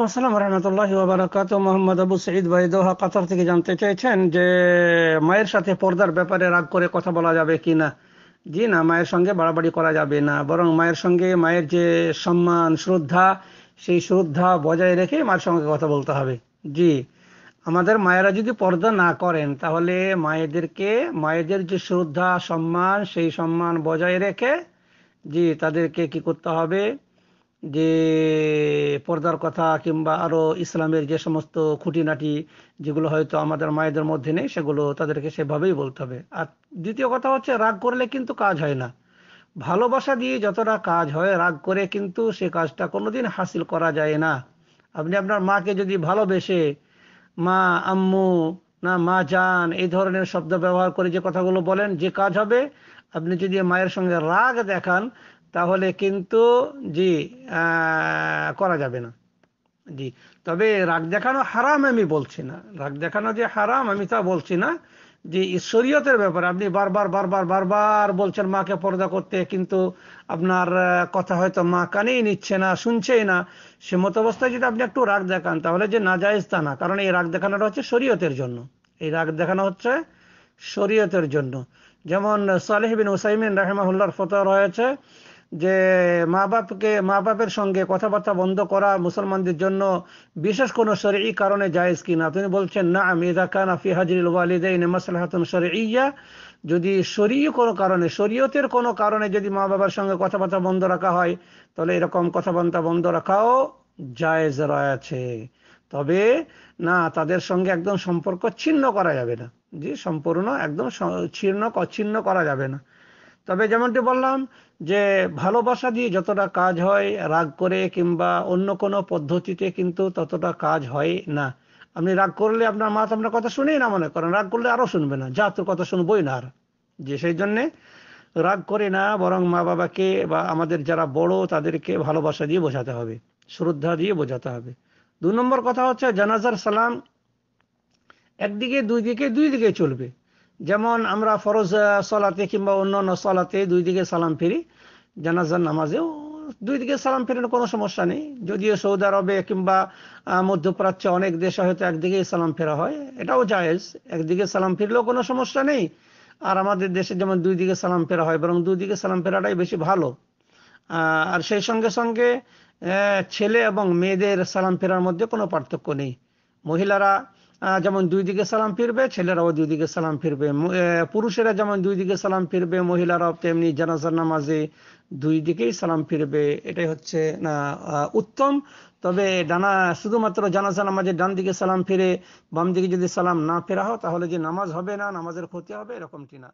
আসসালাম ওবরাকাত মোহাম্মদ আবু সঈদ ভাই দোহা কাতার থেকে জানতে যে মায়ের সাথে পর্দার ব্যাপারে রাগ করে কথা বলা যাবে কি না জি না মায়ের সঙ্গে বাড়াবাড়ি করা যাবে না বরং মায়ের সঙ্গে মায়ের যে সম্মান শ্রদ্ধা সেই শ্রদ্ধা বজায় রেখে মায়ের সঙ্গে কথা বলতে হবে জি আমাদের মায়েরা যদি পর্দা না করেন তাহলে মায়েদেরকে মায়েদের যে শ্রদ্ধা সম্মান সেই সম্মান বজায় রেখে জি তাদেরকে কি করতে হবে যে পর্দার কথা কিংবা আরো ইসলামের যে সমস্ত খুঁটিনাটি যেগুলো হয়তো আমাদের মায়েদের মধ্যে নেই সেগুলো তাদেরকে সেভাবেই বলতে হবে আর দ্বিতীয় কথা হচ্ছে রাগ করলে কিন্তু কাজ হয় না ভালোবাসা দিয়ে যতটা কাজ হয় রাগ করে কিন্তু সে কাজটা কোনোদিন হাসিল করা যায় না আপনি আপনার মাকে যদি ভালোবেসে মা আম্মু না মা জান এই ধরনের শব্দ ব্যবহার করে যে কথাগুলো বলেন যে কাজ হবে আপনি যদি মায়ের সঙ্গে রাগ দেখান তাহলে কিন্তু জি করা যাবে না জি তবে রাগ দেখানো হারাম আমি বলছি না রাগ দেখানো যে হারাম আমি তা বলছি না যে ঈশ্বরীয়তের ব্যাপারে আপনি বারবার বারবার বারবার বলছেন মাকে পর্দা করতে কিন্তু আপনার কথা হয়তো মা কানেই নিচ্ছে না শুনছেই না সে মতো অবস্থায় যদি আপনি একটু রাগ দেখান তাহলে যে না যায় তা না কারণ এই রাগ দেখানোটা হচ্ছে শরীয়তের জন্য এই রাগ দেখানো হচ্ছে শরীয়তের জন্য যেমন সালেহবিন হুসাইমিন রাহেমাহুল্লার ফতোয়া রয়েছে যে মা বাপকে মা বাপের সঙ্গে কথাবার্তা বন্ধ করা মুসলমানদের জন্য বিশেষ কোনো শরীর কারণে জায়েজ কিনা তিনি বলছেন না আমি কানা ফি হাজির ওয়ালিদাইন মাসলাহাতুন ইয়া যদি শরীয় কোনো কারণে শরীয়তের কোনো কারণে যদি মা বাবার সঙ্গে কথাবার্তা বন্ধ রাখা হয় তাহলে এরকম কথাবার্তা বন্ধ রাখাও জায়েজ রয়েছে তবে না তাদের সঙ্গে একদম সম্পর্ক ছিন্ন করা যাবে না যে সম্পূর্ণ একদম ছিন্ন অচ্ছিন্ন করা যাবে না তবে যেমনটি বললাম যে ভালোবাসা দিয়ে যতটা কাজ হয় রাগ করে কিংবা অন্য কোনো পদ্ধতিতে কিন্তু ততটা কাজ হয় না আপনি রাগ করলে আপনার মা তো আপনার কথা শুনেই না মনে করেন রাগ করলে আরও শুনবে না যা তোর কথা শুনবই না আর যে সেই জন্যে রাগ করে না বরং মা বাবাকে বা আমাদের যারা বড় তাদেরকে ভালোবাসা দিয়ে বোঝাতে হবে শ্রদ্ধা দিয়ে বোঝাতে হবে দু নম্বর কথা হচ্ছে জানাজার সালাম একদিকে দুই দিকে দুই দিকে চলবে যেমন আমরা ফরজ সলাতে কিংবা অন্য অন্য সলাতে দুই দিকে সালাম ফিরি জানাজার নামাজেও দুই দিকে সালাম ফেরানোর কোনো সমস্যা নেই যদিও সৌদি আরবে কিংবা মধ্যপ্রাচ্যে অনেক দেশে হয়তো একদিকে সালাম ফেরা হয় এটাও জায়েজ একদিকে সালাম ফিরলেও কোনো সমস্যা নেই আর আমাদের দেশে যেমন দুই দিকে সালাম ফেরা হয় বরং দুই দিকে সালাম ফেরাটাই বেশি ভালো আর সেই সঙ্গে সঙ্গে ছেলে এবং মেয়েদের সালাম ফেরার মধ্যে কোনো পার্থক্য নেই মহিলারা যেমন দুই দিকে সালাম ফিরবে ছেলেরাও দুই দিকে সালাম ফিরবে পুরুষেরা যেমন দুই দিকে সালাম ফিরবে মহিলারাও তেমনি জানাজার নামাজে দুই দিকেই সালাম ফিরবে এটাই হচ্ছে উত্তম তবে ডানা শুধুমাত্র জানাজা নামাজে ডান দিকে সালাম ফিরে বাম দিকে যদি সালাম না ফেরা হয় তাহলে যে নামাজ হবে না নামাজের ক্ষতি হবে এরকমটি না